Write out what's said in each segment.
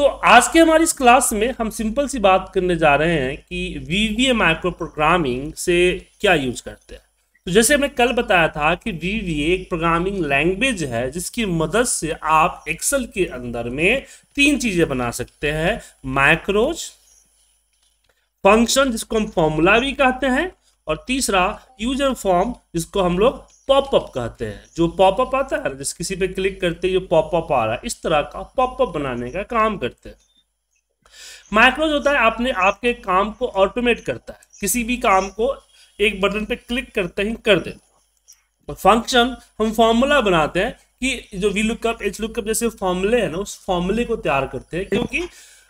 तो आज के हमारी इस क्लास में हम सिंपल सी बात करने जा रहे हैं कि वीवीए माइक्रो प्रोग्रामिंग से क्या यूज करते हैं तो जैसे हमने कल बताया था कि वीवीए एक प्रोग्रामिंग लैंग्वेज है जिसकी मदद से आप एक्सेल के अंदर में तीन चीजें बना सकते हैं माइक्रोज फंक्शन जिसको हम फॉर्मूला भी कहते हैं और तीसरा यूजर फॉर्म जिसको हम लोग पॉपअप कहते हैं जो पॉपअप आता है जिस किसी पे क्लिक करते ही जो पॉपअप आ रहा है इस तरह का पॉपअप बनाने का काम करते हैं माइक्रोज होता है आपने आपके काम को ऑटोमेट करता है किसी भी काम को एक बटन पे क्लिक करते ही कर देता फंक्शन हम फॉर्मूला बनाते हैं कि जो वी लुकअप एच लुकअप जैसे फॉर्मूले है ना उस फॉर्मूले को तैयार करते हैं क्योंकि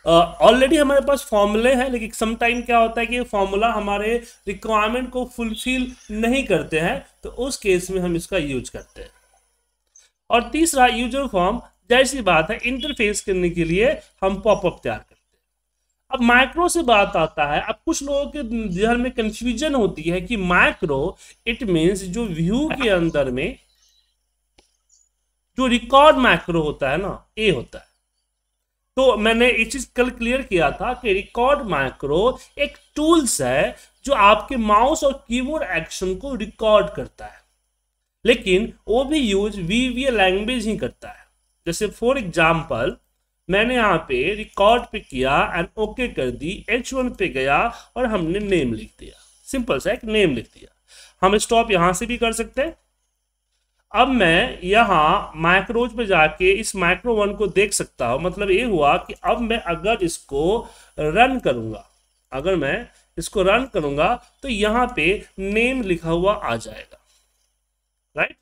ऑलरेडी uh, हमारे पास फॉर्मूले हैं लेकिन समटाइम क्या होता है कि फॉर्मूला हमारे रिक्वायरमेंट को फुलफिल नहीं करते हैं तो उस केस में हम इसका यूज करते हैं और तीसरा यूजर फॉर्म जैसी बात है इंटरफेस करने के लिए हम पॉपअप तैयार करते हैं अब माइक्रो से बात आता है अब कुछ लोगों के जहन में कंफ्यूजन होती है कि माइक्रो इट मीन्स जो व्यू के अंदर में जो रिकॉर्ड माइक्रो होता है ना ए होता है तो मैंने इस चीज कल क्लियर किया था कि रिकॉर्ड माइक्रो एक टूल्स है जो आपके माउस और कीबोर्ड एक्शन को रिकॉर्ड करता है लेकिन वो भी यूज वी वी लैंग्वेज ही करता है जैसे फॉर एग्जाम्पल मैंने यहाँ पे रिकॉर्ड पे किया एंड ओके okay कर दी एच वन पे गया और हमने नेम लिख दिया सिंपल सा एक नेम लिख दिया हम स्टॉप यहाँ से भी कर सकते हैं अब मैं यहाँ माइक्रोज पे जाके इस माइक्रो वन को देख सकता हूँ मतलब ये हुआ कि अब मैं अगर इसको रन करूँगा अगर मैं इसको रन करूँगा तो यहाँ पे नेम लिखा हुआ आ जाएगा राइट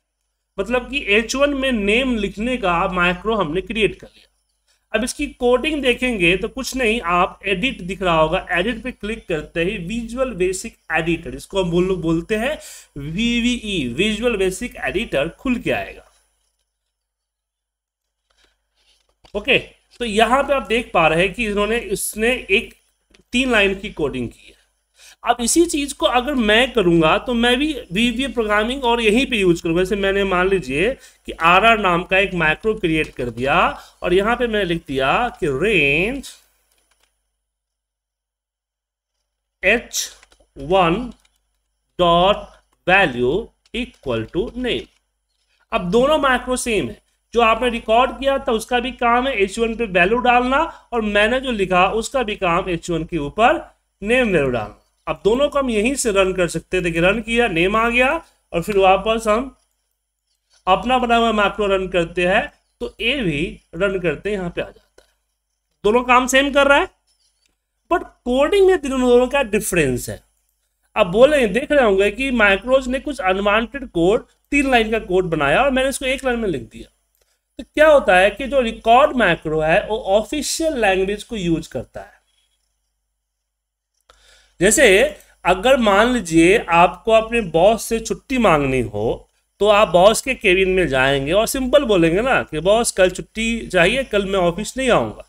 मतलब कि H1 में नेम लिखने का माइक्रो हमने क्रिएट कर लिया अब इसकी कोडिंग देखेंगे तो कुछ नहीं आप एडिट दिख रहा होगा एडिट पे क्लिक करते ही विजुअल बेसिक एडिटर इसको हम लोग बोलते हैं वीवीई विजुअल बेसिक एडिटर खुल के आएगा ओके तो यहां पे आप देख पा रहे हैं कि इन्होंने इसने एक तीन लाइन की कोडिंग की है अब इसी चीज़ को अगर मैं करूंगा तो मैं भी वीवी प्रोग्रामिंग और यहीं पे यूज करूंगा जैसे मैंने मान लीजिए कि आर आर नाम का एक माइक्रो क्रिएट कर दिया और यहां पे मैंने लिख दिया कि range H one dot value equal to name अब दोनों माइक्रो सेम है जो आपने रिकॉर्ड किया था उसका भी काम है एच वन पे वैल्यू डालना और मैंने जो लिखा उसका भी काम एच वन के ऊपर नेम वैल्यू डालना अब दोनों को हम यहीं से रन कर सकते थे कि रन किया नेम आ गया और फिर वापस हम अपना बना हुआ मैक्रो रन करते हैं तो ए भी रन करते यहां पे आ जाता है दोनों काम सेम कर रहा है बट कोडिंग में दोनों का डिफरेंस है अब बोले देख रहे होंगे कि माइक्रोज ने कुछ अनवांटेड कोड तीन लाइन का कोड बनाया और मैंने इसको एक लाइन में लिख दिया तो क्या होता है कि जो रिकॉर्ड माइक्रो है वो ऑफिशियल लैंग्वेज को यूज करता है जैसे अगर मान लीजिए आपको अपने बॉस से छुट्टी मांगनी हो तो आप बॉस के केबिन में जाएंगे और सिंपल बोलेंगे ना कि बॉस कल छुट्टी चाहिए कल मैं ऑफिस नहीं आऊँगा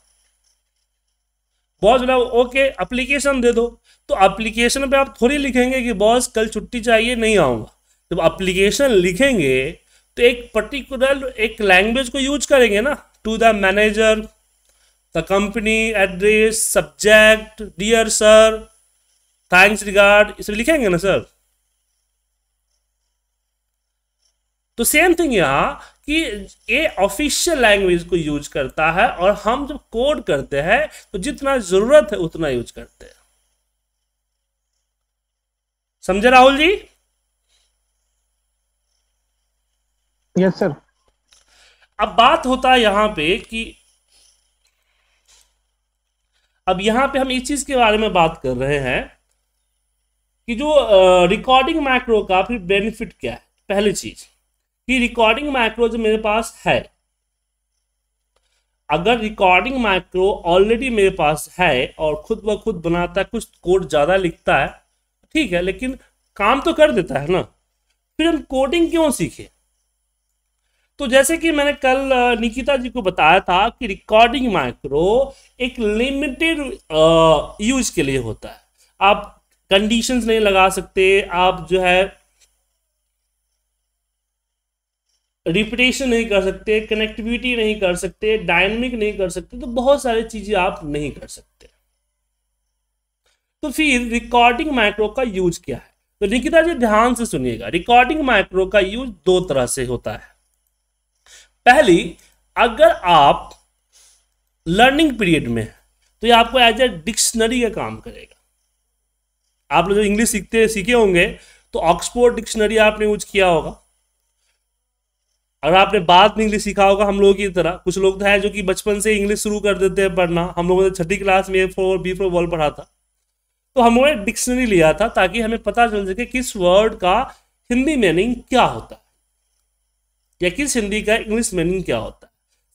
बॉस बोला ओके अप्लीकेशन दे दो तो अप्लीकेशन पे आप थोड़ी लिखेंगे कि बॉस कल छुट्टी चाहिए नहीं आऊँगा जब अप्लीकेशन लिखेंगे तो एक पर्टिकुलर एक लैंग्वेज को यूज करेंगे ना to the manager the company address subject dear sir thanks regard इसमें लिखेंगे ना सर तो सेम थिंग यहाँ कि ये ऑफिशियल लैंग्वेज को यूज करता है और हम जब कोड करते हैं तो जितना जरूरत है उतना यूज करते हैं समझे राहुल जी यस सर अब बात होता है यहां पे कि अब यहां पे हम इस चीज के बारे में बात कर रहे हैं कि जो रिकॉर्डिंग माइक्रो का फिर बेनिफिट क्या है पहली चीज कि रिकॉर्डिंग माइक्रो जो मेरे पास है अगर रिकॉर्डिंग माइक्रो ऑलरेडी मेरे पास है और खुद ब खुद बनाता है कुछ कोड ज़्यादा लिखता है ठीक है लेकिन काम तो कर देता है ना फिर हम कोडिंग क्यों सीखे तो जैसे कि मैंने कल निकिता जी को बताया था कि रिकॉर्डिंग माइक्रो एक लिमिटेड यूज के लिए होता है आप कंडीशंस नहीं लगा सकते आप जो है रिपीटेशन नहीं कर सकते कनेक्टिविटी नहीं कर सकते डायनमिक नहीं कर सकते तो बहुत सारी चीजें आप नहीं कर सकते तो फिर रिकॉर्डिंग माइक्रो का यूज क्या है तो निकिता जी ध्यान से सुनिएगा रिकॉर्डिंग माइक्रो का यूज दो तरह से होता है पहली अगर आप लर्निंग पीरियड में तो ये आपको एज ए डिक्शनरी का काम करेगा आप लोग जो इंग्लिश सीखते सीखे होंगे तो ऑक्सफोर्ड डिक्शनरी आपने यूज किया होगा अगर आपने बाद में इंग्लिश सीखा होगा हम लोगों की तरह कुछ लोग तो है जो कि बचपन से इंग्लिश शुरू कर देते हैं पढ़ना हम लोगों ने छठी क्लास में A four B four world पढ़ा था तो हम लोगों ने डिक्शनरी लिया था ताकि हमें पता चल सके किस वर्ड का हिंदी मीनिंग क्या होता है या किस हिंदी का इंग्लिश मीनिंग क्या होता है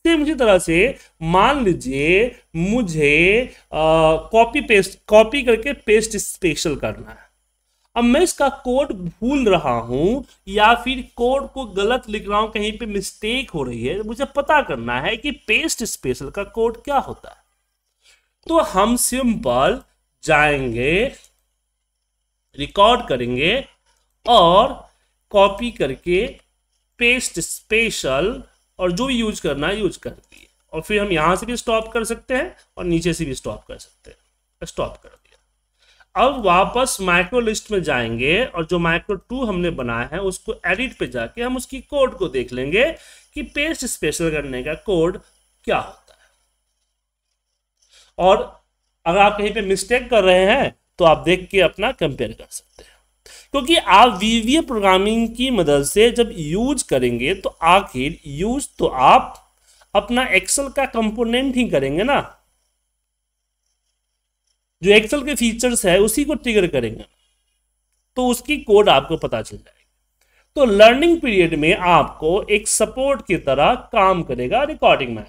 सेम उसी तरह से मान लीजिए मुझे कॉपी पेस्ट कॉपी करके पेस्ट स्पेशल करना है अब मैं इसका कोड भूल रहा हूं या फिर कोड को गलत लिख रहा हूं कहीं पे मिस्टेक हो रही है मुझे पता करना है कि पेस्ट स्पेशल का कोड क्या होता है तो हम सिंपल जाएंगे रिकॉर्ड करेंगे और कॉपी करके पेस्ट स्पेशल और जो भी यूज करना है यूज कर दिए और फिर हम यहाँ से भी स्टॉप कर सकते हैं और नीचे से भी स्टॉप कर सकते हैं स्टॉप तो कर दिया अब वापस माइक्रो लिस्ट में जाएंगे और जो माइक्रो टू हमने बनाया है उसको एडिट पे जाके हम उसकी कोड को देख लेंगे कि पेस्ट स्पेशल करने का कोड क्या होता है और अगर आप कहीं पे मिस्टेक कर रहे हैं तो आप देख के अपना कंपेयर कर सकते हैं क्योंकि आप वीवीए प्रोग्रामिंग की मदद से जब यूज करेंगे तो आखिर यूज तो आप अपना एक्सेल का कंपोनेंट ही करेंगे ना जो एक्सेल के फीचर्स है उसी को ट्रिगर करेंगे तो उसकी कोड आपको पता चल जाएगी तो लर्निंग पीरियड में आपको एक सपोर्ट की तरह काम करेगा रिकॉर्डिंग में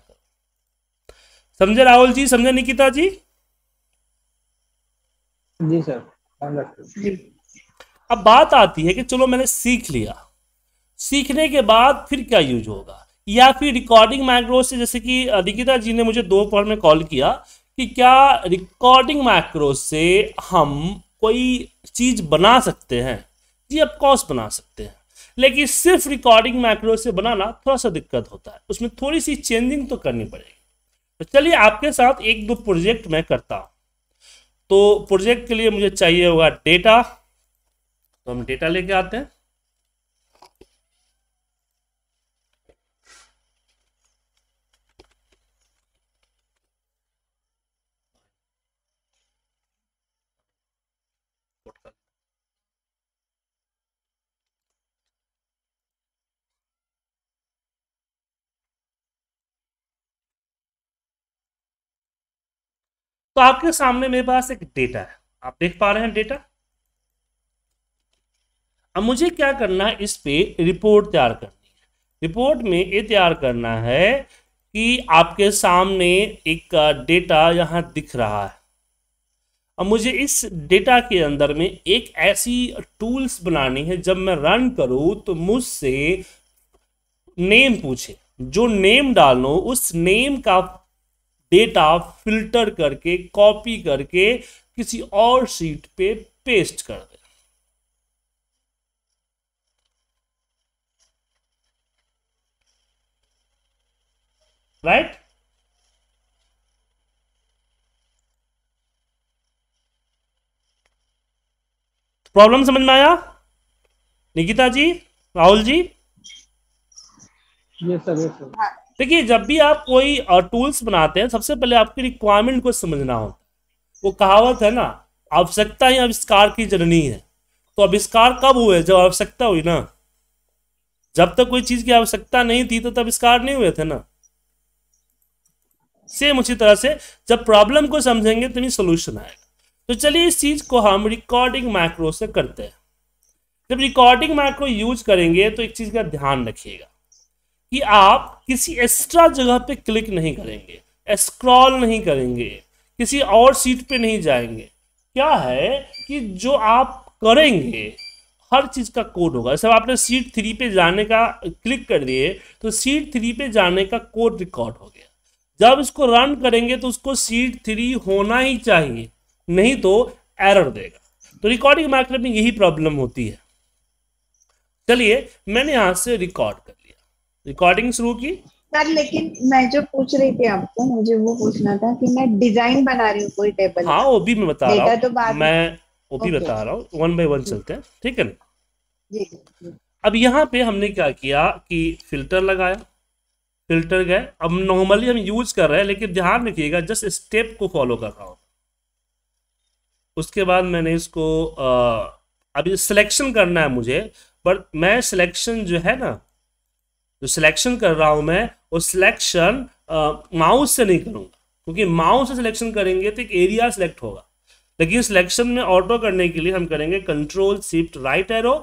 समझे राहुल जी समझे निकिता जी जी सर अब बात आती है कि चलो मैंने सीख लिया सीखने के बाद फिर क्या यूज होगा या फिर रिकॉर्डिंग माइक्रो से जैसे कि अधिकिता जी ने मुझे दोपहर में कॉल किया कि क्या रिकॉर्डिंग माइक्रो से हम कोई चीज बना सकते हैं जी ऑफकोर्स बना सकते हैं लेकिन सिर्फ रिकॉर्डिंग माइक्रो से बनाना थोड़ा सा दिक्कत होता है उसमें थोड़ी सी चेंजिंग तो करनी पड़ेगी तो चलिए आपके साथ एक दो प्रोजेक्ट मैं करता हूँ तो प्रोजेक्ट के लिए मुझे चाहिए होगा डेटा तो हम डेटा लेके आते हैं तो आपके सामने मेरे पास एक डेटा है आप देख पा रहे हैं डेटा अब मुझे क्या करना है इस पे रिपोर्ट तैयार करनी है रिपोर्ट में ये तैयार करना है कि आपके सामने एक डेटा यहाँ दिख रहा है अब मुझे इस डेटा के अंदर में एक ऐसी टूल्स बनानी है जब मैं रन करूँ तो मुझसे नेम पूछे जो नेम डालो उस नेम का डेटा फिल्टर करके कॉपी करके किसी और शीट पे पेस्ट कर दे right प्रॉब्लम समझ में आया Nikita ji Rahul ji yes sir yes sir देखिए जब भी आप कोई टूल्स बनाते हैं सबसे पहले आपकी रिक्वायरमेंट को समझना हो वो कहावत है ना आवश्यकता ही आविष्कार की जननी है तो आविष्कार कब हुए जब आवश्यकता हुई ना जब तक कोई चीज़ की आवश्यकता नहीं थी तो तब आविष्कार नहीं हुए थे ना सेम उसी तरह से जब प्रॉब्लम को समझेंगे तभी तो सोल्यूशन आएगा तो चलिए इस चीज को हम रिकॉर्डिंग माइक्रो से करते हैं जब रिकॉर्डिंग माइक्रो यूज करेंगे तो एक चीज का ध्यान रखिएगा कि आप किसी एक्स्ट्रा जगह पे क्लिक नहीं करेंगे स्क्रॉल नहीं करेंगे किसी और सीट पे नहीं जाएंगे क्या है कि जो आप करेंगे हर चीज का कोड होगा जैसे आपने सीट थ्री पे जाने का क्लिक कर दिए तो सीट थ्री पे जाने का कोड रिकॉर्ड हो गया जब इसको रन करेंगे तो उसको सीट थ्री होना ही चाहिए नहीं तो एरर देगा तो रिकॉर्डिंग मार्केट में यही प्रॉब्लम होती है चलिए मैंने यहां से रिकॉर्ड कर लिया रिकॉर्डिंग शुरू की सर लेकिन मैं जो पूछ रही थी आपको मुझे वो पूछना था कि मैं डिजाइन बना रही हूँ कोई टेबल हाँ वो भी मैं बता रहा हूँ तो मैं वो भी बता रहा हूँ वन बाई वन चलते हैं ठीक है ना अब यहाँ पे हमने क्या किया कि फिल्टर लगाया फिल्टर गए अब नॉर्मली हम यूज कर रहे हैं लेकिन ध्यान रखिएगा जस्ट स्टेप को फॉलो कर रहा हूँ उसके बाद मैंने इसको आ, अभी सिलेक्शन करना है मुझे बट मैं सिलेक्शन जो है ना जो सिलेक्शन कर रहा हूँ मैं वो सिलेक्शन माउस से नहीं करूँगा क्योंकि माउस से सिलेक्शन करेंगे तो एक एरिया सिलेक्ट होगा लेकिन सिलेक्शन में ऑटो करने के लिए हम करेंगे control shift right arrow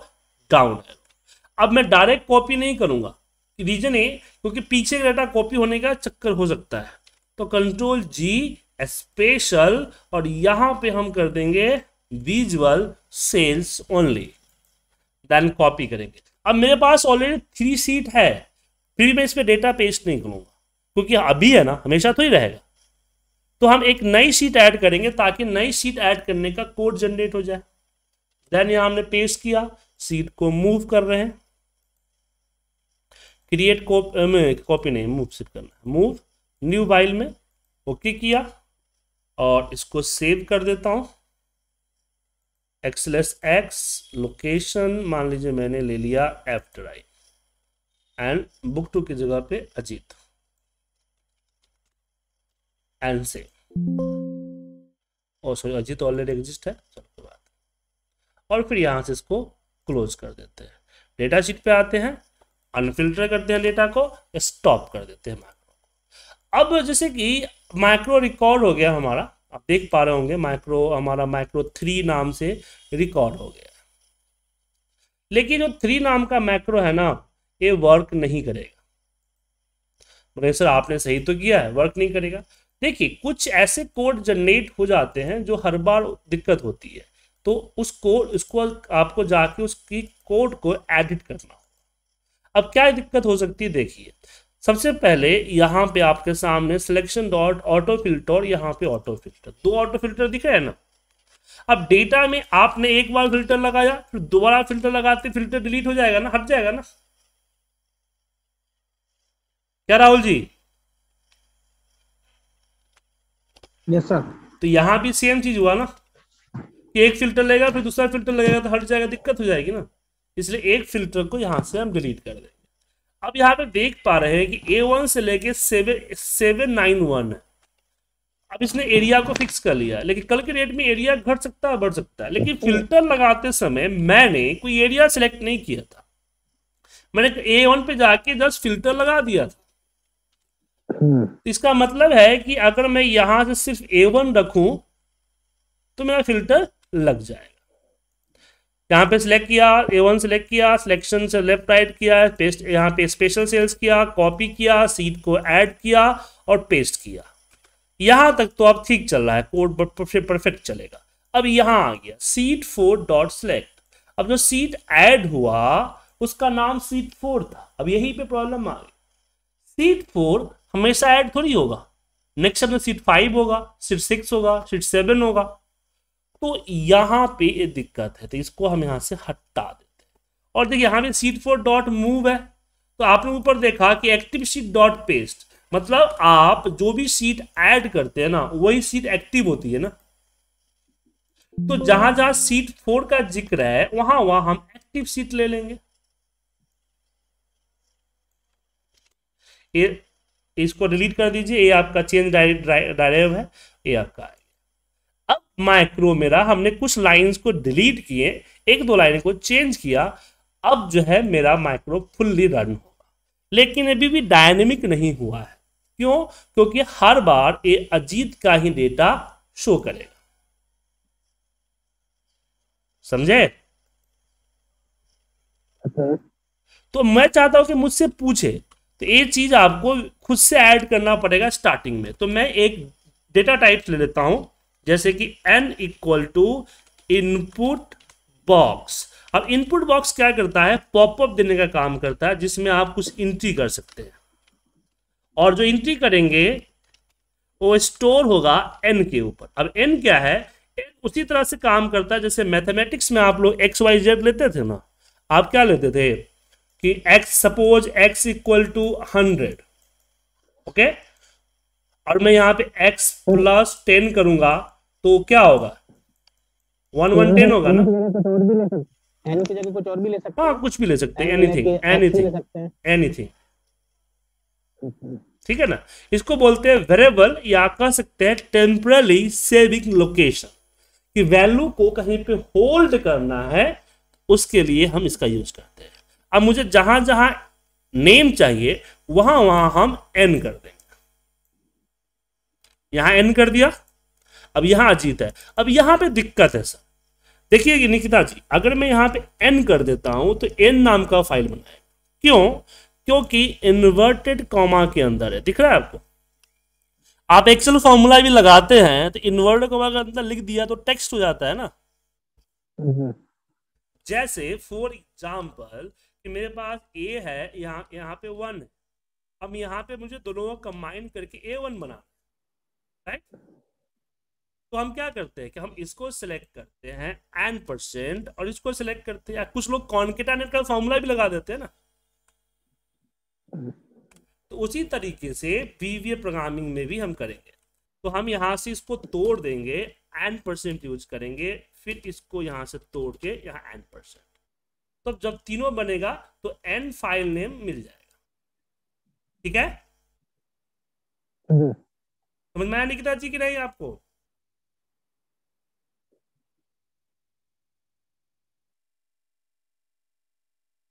down arrow अब मैं डायरेक्ट कॉपी नहीं करूँगा रीजन है क्योंकि पीछे का डाटा कॉपी होने का चक्कर हो सकता है तो कंट्रोल जी स्पेशल और यहां पे हम कर देंगे visual cells only then copy करेंगे अब मेरे पास ऑलरेडी थ्री सीट है फिर मैं इस पर डेटा पेस्ट नहीं करूंगा क्योंकि अभी है ना हमेशा तो ही रहेगा तो हम एक नई सीट ऐड करेंगे ताकि नई सीट ऐड करने का कोड जनरेट हो जाए देन यहाँ हमने पेस्ट किया सीट को मूव कर रहे हैं क्रिएट कॉपी नहीं मूव सिर्फ करना मूव न्यू फाइल में ओके किया और इसको सेव कर देता हूँ एक्सलेस एक्स लोकेशन मान लीजिए मैंने ले लिया F drive and book two की जगह पे अजीत एंड से और सॉरी अजीत ऑलरेडी एग्जिस्ट है चलो बात और फिर यहाँ से इसको क्लोज कर देते हैं डेटा शीट पे आते हैं अनफिल्टर करते हैं डेटा को स्टॉप कर देते हैं माइक्रो को अब जैसे कि माइक्रो रिकॉर्ड हो गया हमारा आप देख पा रहे होंगे माइक्रो हमारा माइक्रो थ्री नाम से रिकॉर्ड हो गया लेकिन जो थ्री नाम का माइक्रो है ना ये वर्क नहीं करेगा बोले सर आपने सही तो किया है वर्क नहीं करेगा देखिए कुछ ऐसे कोड जनरेट हो जाते हैं जो हर बार दिक्कत होती है तो उस कोड उसको आपको जाके उसकी कोड को एडिट करना अब क्या दिक्कत हो सकती है देखिए सबसे पहले यहाँ पे आपके सामने सिलेक्शन डॉट ऑटो फिल्टर और यहाँ पे ऑटो फिल्टर दो ऑटो फिल्टर दिख रहे हैं ना अब डेटा में आपने एक बार फिल्टर लगाया फिर दोबारा फिल्टर लगाते फिल्टर डिलीट हो जाएगा ना हट जाएगा ना क्या राहुल जी यस सर तो यहां भी सेम चीज हुआ ना कि एक फिल्टर लगेगा फिर दूसरा फिल्टर लगेगा तो हट जाएगा दिक्कत हो जाएगी ना इसलिए एक फिल्टर को यहाँ से हम डिलीट कर देंगे अब यहाँ पे देख पा रहे हैं कि ए वन से लेके सेवन सेवन नाइन वन है अब इसने एरिया को फिक्स कर लिया लेकिन कल के डेट में एरिया घट सकता है बढ़ सकता है लेकिन फिल्टर लगाते समय मैंने कोई एरिया सेलेक्ट नहीं किया था मैंने ए वन पे जाके जस्ट फिल्टर लगा दिया था हम्म। तो इसका मतलब है कि अगर मैं यहां से सिर्फ ए वन रखूं तो मेरा फिल्टर लग जाएगा यहाँ पे सिलेक्ट किया ए वन सिलेक्ट किया सिलेक्शन से लेफ्ट राइट किया पेस्ट यहाँ पे स्पेशल सेल्स किया कॉपी किया सीट को ऐड किया और पेस्ट किया यहाँ तक तो अब ठीक चल रहा है कोड परफेक्ट चलेगा अब यहाँ आ गया सीट फोर डॉट सेलेक्ट अब जो सीट ऐड हुआ उसका नाम सीट फोर था अब यही पे प्रॉब्लम आ गई सीट फोर हमेशा ऐड थोड़ी होगा नेक्स्ट अपने सीट फाइव होगा सीट सिक्स होगा सीट सेवन होगा तो यहाँ पे ये दिक्कत है तो इसको हम यहाँ से हटा देते हैं और देखिए यहाँ पे सीट फोर डॉट मूव है तो आपने ऊपर देखा कि एक्टिव सीट डॉट पेस्ट मतलब आप जो भी सीट ऐड करते हैं ना वही सीट एक्टिव होती है ना तो जहां जहां सीट फोर का जिक्र है वहां वहां हम एक्टिव सीट ले लेंगे ये इसको डिलीट कर दीजिए ये आपका चेंज डायरेक्ट ड्राइव है ये आपका है माइक्रो मेरा हमने कुछ लाइंस को डिलीट किए एक दो लाइन को चेंज किया अब जो है मेरा माइक्रो फुल्ली रन होगा लेकिन अभी भी डायनेमिक नहीं हुआ है क्यों क्योंकि हर बार ये अजीत का ही डेटा शो करेगा समझे अच्छा। तो मैं चाहता हूं कि मुझसे पूछे तो ये चीज आपको खुद से ऐड करना पड़ेगा स्टार्टिंग में तो मैं एक डेटा टाइप्स ले लेता हूं जैसे कि N equal to input box अब इनपुट बॉक्स क्या करता है पॉपअप देने का काम करता है जिसमें आप कुछ इंट्री कर सकते हैं और जो इंट्री करेंगे वो स्टोर होगा एन के ऊपर अब एन क्या है उसी तरह से काम करता है जैसे मैथमेटिक्स में आप लोग एक्स वाई जेड लेते थे ना आप क्या लेते थे कि X suppose X equal to hundred okay और मैं यहां पे एक्स प्लस टेन करूंगा तो क्या होगा वन वन टेन होगा ना कुछ तो और भी ले सकते की जगह कुछ और भी ले सकते हाँ कुछ भी ले सकते हैं एनीथिंग एनीथिंग एनीथिंग ठीक है ना इसको बोलते हैं वेरेबल या कह सकते हैं टेम्परली सेविंग लोकेशन कि वैल्यू को कहीं पे होल्ड करना है उसके लिए हम इसका यूज करते हैं अब मुझे जहां जहां नेम चाहिए वहां वहां हम एन कर देंगे यहां एन कर दिया अब यहां अजीत है अब यहां पे दिक्कत है सर देखिए कि निकिता जी अगर मैं यहां पे एन कर देता हूं तो एन नाम का फाइल बनाए क्यों क्योंकि इन्वर्टेड कॉमा के अंदर है दिख रहा है आपको आप एक्सेल फॉर्मूला भी लगाते हैं तो इन्वर्टेड कॉमा के अंदर लिख दिया तो टेक्स्ट हो जाता है ना हम्म। जैसे फॉर एग्जाम्पल कि मेरे पास ए है यहाँ यहाँ पे वन है अब यहाँ पे मुझे दोनों कंबाइन करके ए वन बना राइट तो हम क्या करते हैं कि हम इसको सिलेक्ट करते हैं एन परसेंट और इसको सिलेक्ट करते हैं कुछ लोग कॉन्केटानेट का फॉर्मूला भी लगा देते हैं ना तो उसी तरीके से पीवीए प्रोग्रामिंग में भी हम करेंगे तो हम यहां से इसको तोड़ देंगे एन परसेंट यूज करेंगे फिर इसको यहां से तोड़ के यहाँ एन परसेंट तो जब तीनों बनेगा तो एन फाइल नेम मिल जाएगा ठीक है हम्म। समझ में आया निकिता जी कि नहीं आपको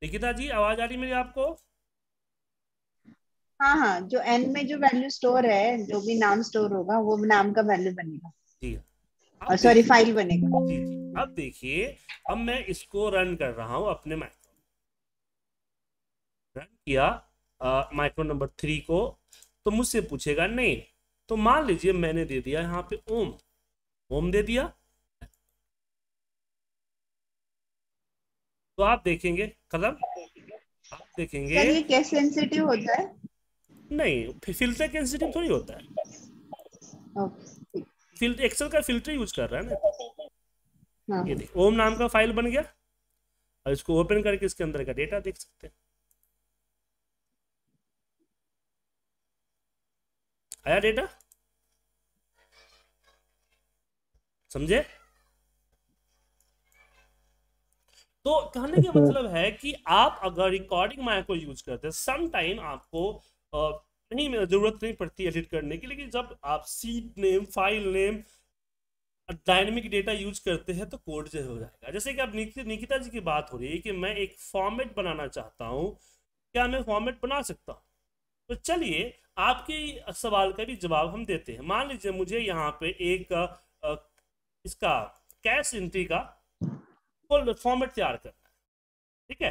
निकिता जी आवाज आ रही मेरी आपको हाँ हाँ जो एन में जो वैल्यू स्टोर है जो भी नाम स्टोर होगा वो नाम का वैल्यू बनेगा जी सॉरी फाइल बनेगा जी जी अब देखिए अब मैं इसको रन कर रहा हूँ अपने माइक्रो रन किया माइक्रो नंबर थ्री को तो मुझसे पूछेगा नहीं तो मान लीजिए मैंने दे दिया यहाँ पे ओम ओम दे दिया तो आप देखेंगे कलम आप देखेंगे ये सेंसिटिव होता है नहीं फिल्टर सेंसिटिव थोड़ी होता है फिल्टर एक्सेल का फिल्टर यूज कर रहा है ना हाँ। ये देख ओम नाम का फाइल बन गया और इसको ओपन करके इसके अंदर का डेटा देख सकते हैं आया डेटा समझे तो कहने का अच्छा। मतलब है कि आप अगर रिकॉर्डिंग माइक को यूज करते हैं सम टाइम आपको नहीं जरूरत नहीं पड़ती एडिट करने की लेकिन जब आप sheet name file name dynamic data use करते हैं तो कोड जो हो जाएगा जैसे कि अब निकिता जी की बात हो रही है कि मैं एक फॉर्मेट बनाना चाहता हूँ क्या मैं फॉर्मेट बना सकता हूँ तो चलिए आपके सवाल का भी जवाब हम देते हैं मान लीजिए मुझे यहाँ पे एक इसका कैश एंट्री का फॉर्मेट तैयार करना है ठीक है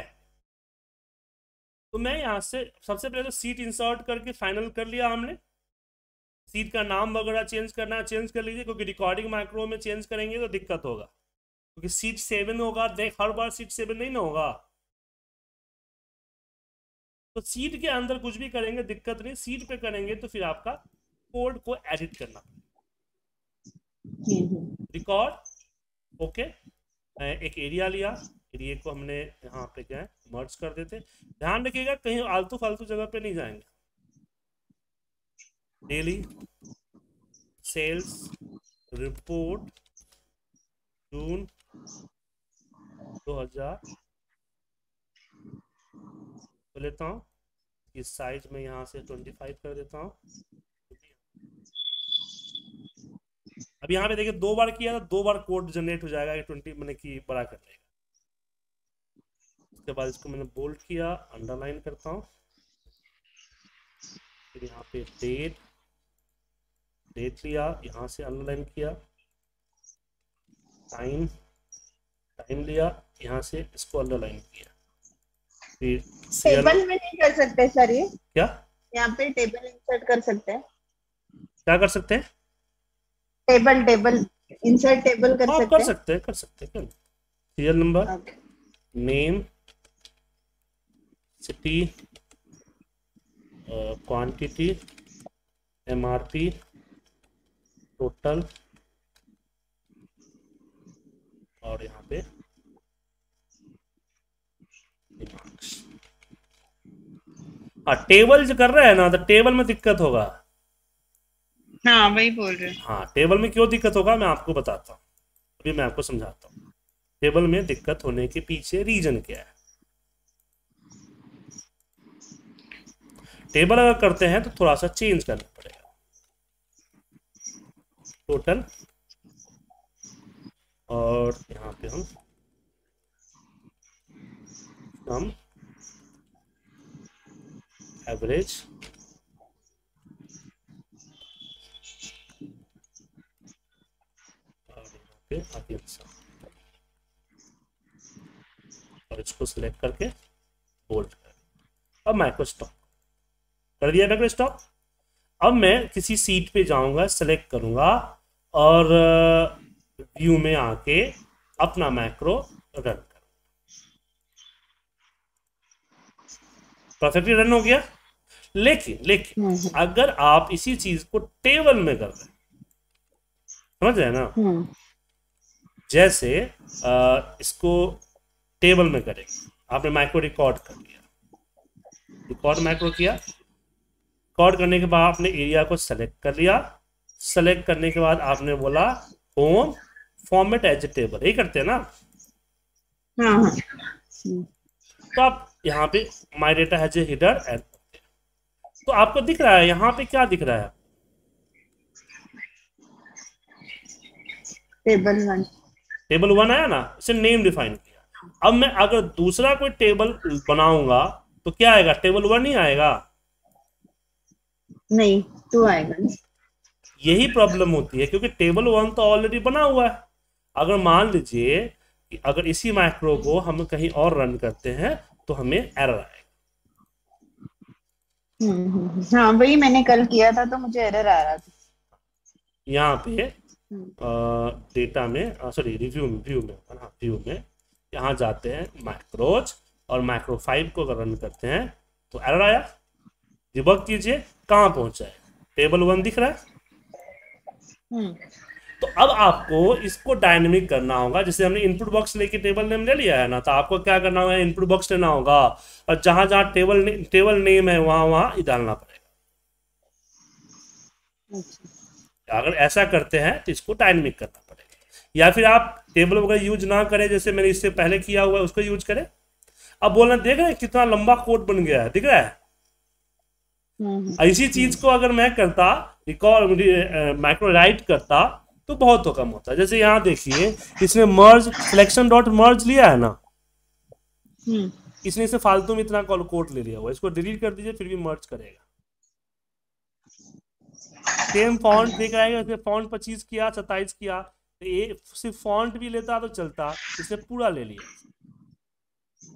तो मैं यहाँ से सबसे पहले तो सीट इंसर्ट करके फाइनल कर लिया हमने सीट का नाम वगैरह चेंज करना है चेंज कर लीजिए क्योंकि रिकॉर्डिंग माइक्रो में चेंज करेंगे तो दिक्कत होगा क्योंकि सीट सेवन होगा देख हर बार सीट सेवन नहीं ना होगा तो सीट के अंदर कुछ भी करेंगे दिक्कत नहीं सीट पे करेंगे तो फिर आपका कोड को एडिट करना record hmm, okay hmm. okay. एक एरिया लिया एरिया को हमने यहाँ पे क्या है मर्ज कर देते ध्यान रखिएगा कहीं आलतू फालतू जगह पे नहीं जाएंगे डेली सेल्स रिपोर्ट जून 2000 हजार तो लेता हूँ इस साइज में यहाँ से 25 कर देता हूँ अब यहाँ पे देखिए दो बार किया था तो दो बार कोड जनरेट हो जाएगा ट्वेंटी मैंने की बड़ा कर लेगा उसके बाद इसको मैंने बोल्ड किया अंडरलाइन करता हूँ फिर यहाँ पे डेट डेट लिया यहाँ से अंडरलाइन किया टाइम टाइम लिया यहाँ से इसको अंडरलाइन किया टेबल में नहीं कर सकते सर ये क्या यहाँ पे टेबल इंसर्ट कर सकते हैं क्या कर सकते हैं टेबल टेबल इंसर्ट टेबल कर हाँ, सकते कर सकते हैं कर सकते हैं serial number name city quantity MRP total और यहाँ पे हाँ टेबल जो कर रहे है ना तो टेबल में दिक्कत होगा हाँ, हाँ टेबल में क्यों दिक्कत होगा मैं आपको बताता हूँ अभी मैं आपको समझाता हूँ टेबल में दिक्कत होने के पीछे रीजन क्या है टेबल अगर करते हैं तो थोड़ा सा चेंज करना पड़ेगा टोटल और यहाँ पे हम हम एवरेज पे आती और इसको सिलेक्ट करके बोल्ट कर अब माइक्रो स्टॉक कर दिया माइक्रो स्टॉक अब मैं किसी सीट पे जाऊंगा सेलेक्ट करूंगा और व्यू uh, में आके अपना माइक्रो रन करूंगा परफेक्टली रन हो गया लेकिन लेकिन हम्म, हम्म। अगर आप इसी चीज को टेबल में कर रहे समझ रहे ना हम्म। जैसे आ, इसको टेबल में करेंगे आपने माइक्रो रिकॉर्ड कर लिया रिकॉर्ड माइक्रो किया रिकॉर्ड करने के बाद आपने एरिया को सेलेक्ट कर लिया सेलेक्ट करने के बाद आपने बोला home format as a table यही करते हैं ना हाँ, हाँ। तो आप यहाँ पे my data has a headers तो आपको दिख रहा है यहाँ पे क्या दिख रहा है टेबल वन टेबल वन आया ना इसे नेम डिफाइन किया अब मैं अगर दूसरा कोई टेबल बनाऊंगा तो क्या आएगा टेबल वन ही आएगा नहीं टू आएगा यही प्रॉब्लम होती है क्योंकि टेबल वन तो ऑलरेडी बना हुआ है अगर मान लीजिए कि अगर इसी माइक्रो को हम कहीं और रन करते हैं तो हमें एरर आएगा हम्म, हम्म, हम्म। हाँ वही मैंने कल किया था तो मुझे एरर आ रहा था यहाँ पे डेटा में सॉरी रिव्यू में व्यू में हाँ व्यू में यहाँ जाते हैं माइक्रोज और माइक्रो फाइव को अगर रन करते हैं तो एरर आया डिबग कीजिए कहाँ पहुंचा है टेबल वन दिख रहा है हम्म। तो अब आपको इसको डायनेमिक करना होगा जैसे हमने इनपुट बॉक्स लेके टेबल नेम ले लिया है ना तो आपको क्या करना होगा इनपुट बॉक्स लेना होगा और जहां जहां टेबल ने, टेबल नेम है वहां वहां डालना पड़ेगा अच्छा। अगर ऐसा करते हैं तो इसको डायनमिक करना पड़ेगा या फिर आप टेबल वगैरह यूज ना करें जैसे मैंने इससे पहले किया हुआ है उसको यूज करें अब बोलना देख रहे हैं कितना लंबा कोड बन गया है दिख रहा है इसी हम्म। चीज को अगर मैं करता रिकॉल माइक्रो राइट करता तो बहुत कम होता जैसे यहाँ देखिए इसने मर्ज सिलेक्शन डॉट मर्ज लिया है ना हम्म। इसने इसे फालतू में इतना कोड ले लिया हुआ इसको डिलीट कर दीजिए फिर भी मर्ज करेगा सेम फॉन्ट देख रहे हैं फॉन्ट पच्चीस किया सत्ताईस किया तो ये सिर्फ फॉन्ट भी लेता तो चलता इसे पूरा ले लिया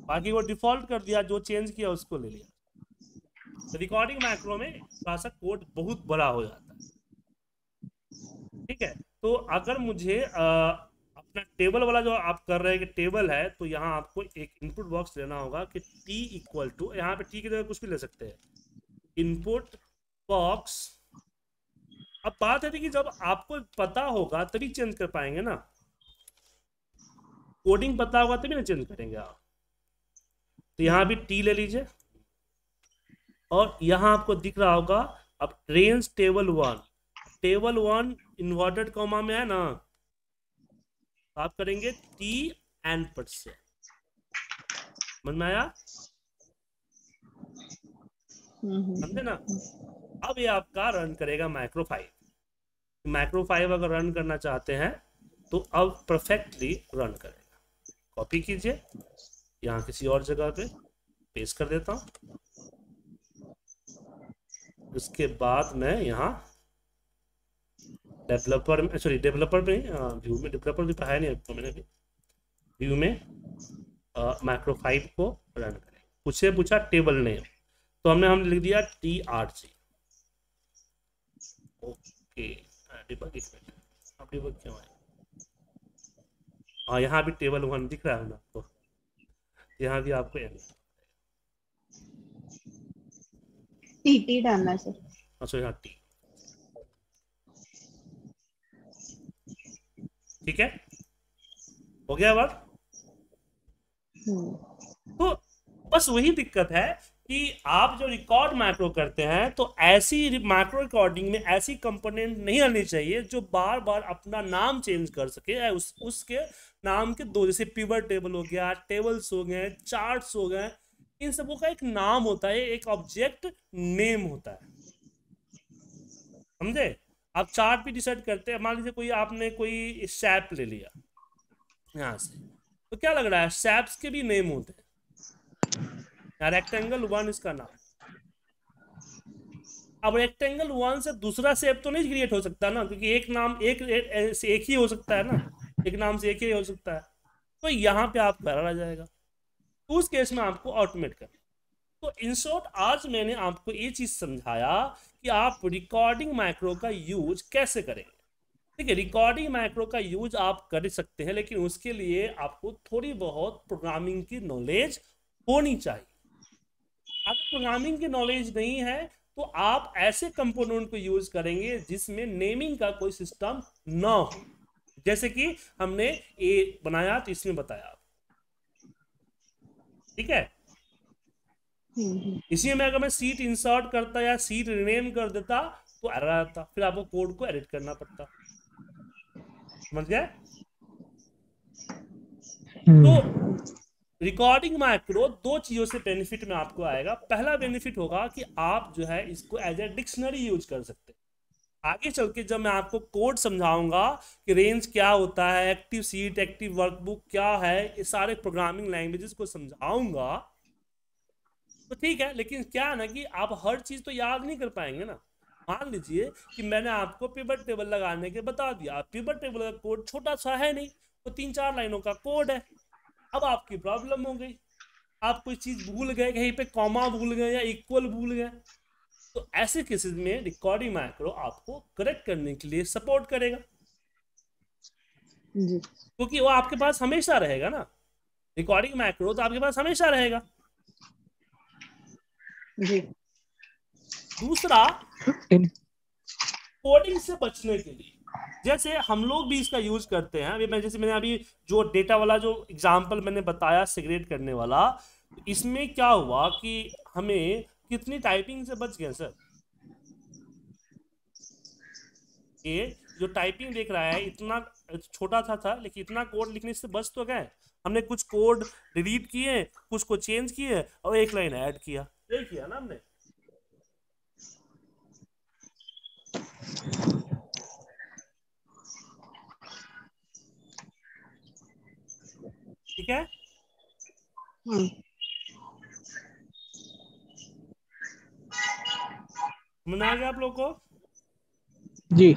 बाकी वो डिफॉल्ट कर दिया जो चेंज किया उसको ले लिया तो रिकॉर्डिंग माइक्रो में थोड़ा सा कोड बहुत बड़ा हो जाता है ठीक है तो अगर मुझे आ, अपना टेबल वाला जो आप कर रहे हैं कि टेबल है तो यहाँ आपको एक इनपुट बॉक्स लेना होगा कि टी इक्वल टू यहाँ पे टी की जगह कुछ भी ले सकते हैं इनपुट बॉक्स अब बात है कि जब आपको पता होगा तभी चेंज कर पाएंगे ना कोडिंग पता होगा तभी ना चेंज करेंगे आप तो यहां भी टी ले लीजिए और यहां आपको दिख रहा होगा अब train table one table one inverted comma में है ना तो आप करेंगे टी एंड परसेंट से मन आया हम्म, हम्म। समझे ना अब ये आपका रन करेगा माइक्रोफाइल माइक्रोफाइव अगर रन करना चाहते हैं तो अब परफेक्टली रन करेगा कॉपी कीजिए यहाँ किसी और जगह पे पेस्ट कर देता हूँ उसके बाद मैं यहाँ डेवलपर में सॉरी डेवलपर में व्यू में डेवलपर भी पढ़ाया नहीं आपको तो मैंने भी व्यू में माइक्रोफाइव को रन करें उससे पूछा टेबल नेम तो हमने हम लिख दिया T R C okay debug इसमें डिबग क्यों आए यहाँ भी टेबल वन दिख रहा है ना आपको यहाँ भी आपको टी डालना सर अच्छा यहाँ टी ठीक है हो गया बात हम्म। तो बस वही दिक्कत है कि आप जो रिकॉर्ड माइक्रो करते हैं तो ऐसी माइक्रो रिकॉर्डिंग में ऐसी कंपोनेंट नहीं आनी चाहिए जो बार बार अपना नाम चेंज कर सके उस उसके नाम के दो जैसे पिवर टेबल हो गया टेबल्स हो गए चार्ट्स हो गए इन सबों का एक नाम होता है एक ऑब्जेक्ट नेम होता है समझे आप चार्ट भी डिसाइड करते हैं मान लीजिए कोई आपने कोई सैप ले लिया यहाँ से तो क्या लग रहा है सैप्स के भी नेम होते हैं रेक्टेंगल वन इसका नाम अब रेक्टेंगल वन से दूसरा शेप तो नहीं क्रिएट हो सकता ना क्योंकि एक नाम एक से एक ही हो सकता है ना एक नाम से एक ही हो सकता है तो यहाँ पे आप आ जाएगा उस केस में आपको ऑटोमेट कर तो इन शॉर्ट आज मैंने आपको ये चीज समझाया कि आप रिकॉर्डिंग माइक्रो का यूज कैसे करेंगे ठीक है रिकॉर्डिंग माइक्रो का यूज आप कर सकते हैं लेकिन उसके लिए आपको थोड़ी बहुत प्रोग्रामिंग की नॉलेज होनी चाहिए अगर प्रोग्रामिंग की नॉलेज नहीं है तो आप ऐसे कंपोनेंट को यूज करेंगे जिसमें नेमिंग का कोई सिस्टम ना हो जैसे कि हमने ए बनाया तो इसमें बताया ठीक है इसी में अगर मैं सीट इंसर्ट करता या सीट रिनेम कर देता तो एरर आता फिर आपको कोड को एडिट करना पड़ता समझ गए हम्म। तो रिकॉर्डिंग माइक्रो दो चीज़ों से बेनिफिट में आपको आएगा पहला बेनिफिट होगा कि आप जो है इसको एज ए डिक्शनरी यूज कर सकते हैं आगे चल के जब मैं आपको कोड समझाऊंगा कि रेंज क्या होता है एक्टिव सीट एक्टिव वर्कबुक क्या है ये सारे प्रोग्रामिंग लैंग्वेजेस को समझाऊंगा तो ठीक है लेकिन क्या ना कि आप हर चीज़ तो याद नहीं कर पाएंगे ना मान लीजिए कि मैंने आपको पिवट टेबल लगाने के बता दिया पिबर टेबल का कोड छोटा सा है नहीं वो तो तीन चार लाइनों का कोड है अब आपकी प्रॉब्लम हो गई आप कोई चीज़ भूल गए कहीं पे कॉमा भूल गए या इक्वल भूल गए तो ऐसे केसेस में रिकॉर्डिंग माइक्रो आपको करेक्ट करने के लिए सपोर्ट करेगा क्योंकि वो आपके पास हमेशा रहेगा ना रिकॉर्डिंग माइक्रो तो आपके पास हमेशा रहेगा जी दूसरा कोडिंग से बचने के लिए जैसे हम लोग भी इसका यूज करते हैं अभी मैं जैसे मैंने अभी जो डेटा वाला जो एग्जाम्पल मैंने बताया सिगरेट करने वाला इसमें क्या हुआ कि हमें कितनी टाइपिंग से बच गए सर ये जो टाइपिंग देख रहा है इतना छोटा था था लेकिन इतना कोड लिखने से बच तो गए हमने कुछ कोड डिलीट किए कुछ को चेंज किए और एक लाइन ऐड किया किया ना हमने ठीक है हाँ। मना गया आप लोग को जी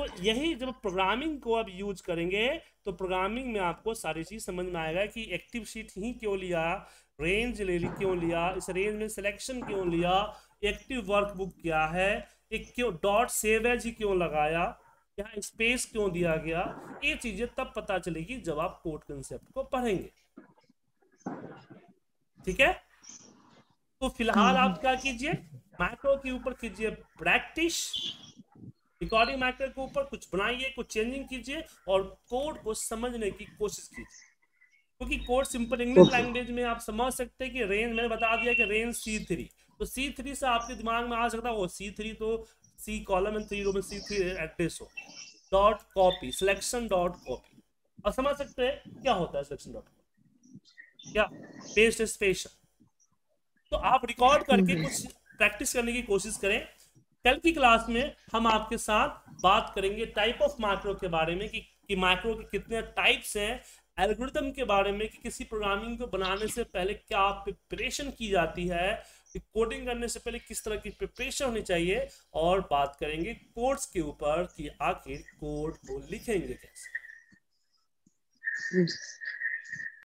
तो यही जब प्रोग्रामिंग को आप यूज करेंगे तो प्रोग्रामिंग में आपको सारी चीज समझ में आएगा कि एक्टिव शीट ही क्यों लिया रेंज ले ली क्यों लिया इस रेंज में सिलेक्शन क्यों लिया एक्टिव वर्कबुक क्या है एक क्यों डॉट सेव एज ही क्यों लगाया यहाँ स्पेस क्यों दिया गया ये चीजें तब पता चलेगी जब आप कोर्ट कंसेप्ट को पढ़ेंगे ठीक है तो फिलहाल आप क्या कीजिए मैक्रो के ऊपर कीजिए प्रैक्टिस रिकॉर्डिंग मैक्रो के ऊपर कुछ बनाइए कुछ चेंजिंग कीजिए और कोड को समझने की कोशिश कीजिए क्योंकि कोड सिंपल इंग्लिश लैंग्वेज में आप समझ सकते हैं कि रेंज मैंने बता दिया कि रेंज सी थ्री तो सी थ्री से आपके दिमाग में आ सकता है वो सी थ्री तो C column and three row में C three address हो dot copy selection dot copy और समझ सकते हैं क्या होता है selection dot copy क्या paste spatial तो आप रिकॉर्ड करके कुछ प्रैक्टिस करने की कोशिश करें कल की क्लास में हम आपके साथ बात करेंगे टाइप ऑफ माइक्रो के बारे में कि, कि माइक्रो के कितने टाइप्स हैं एल्गोरिथम के बारे में कि किसी प्रोग्रामिंग को बनाने से पहले क्या प्रिपरेशन की जाती है कोडिंग करने से पहले किस तरह की प्रिपरेशन होनी चाहिए और बात करेंगे कोड्स के ऊपर कि आखिर कोड को लिखेंगे कैसे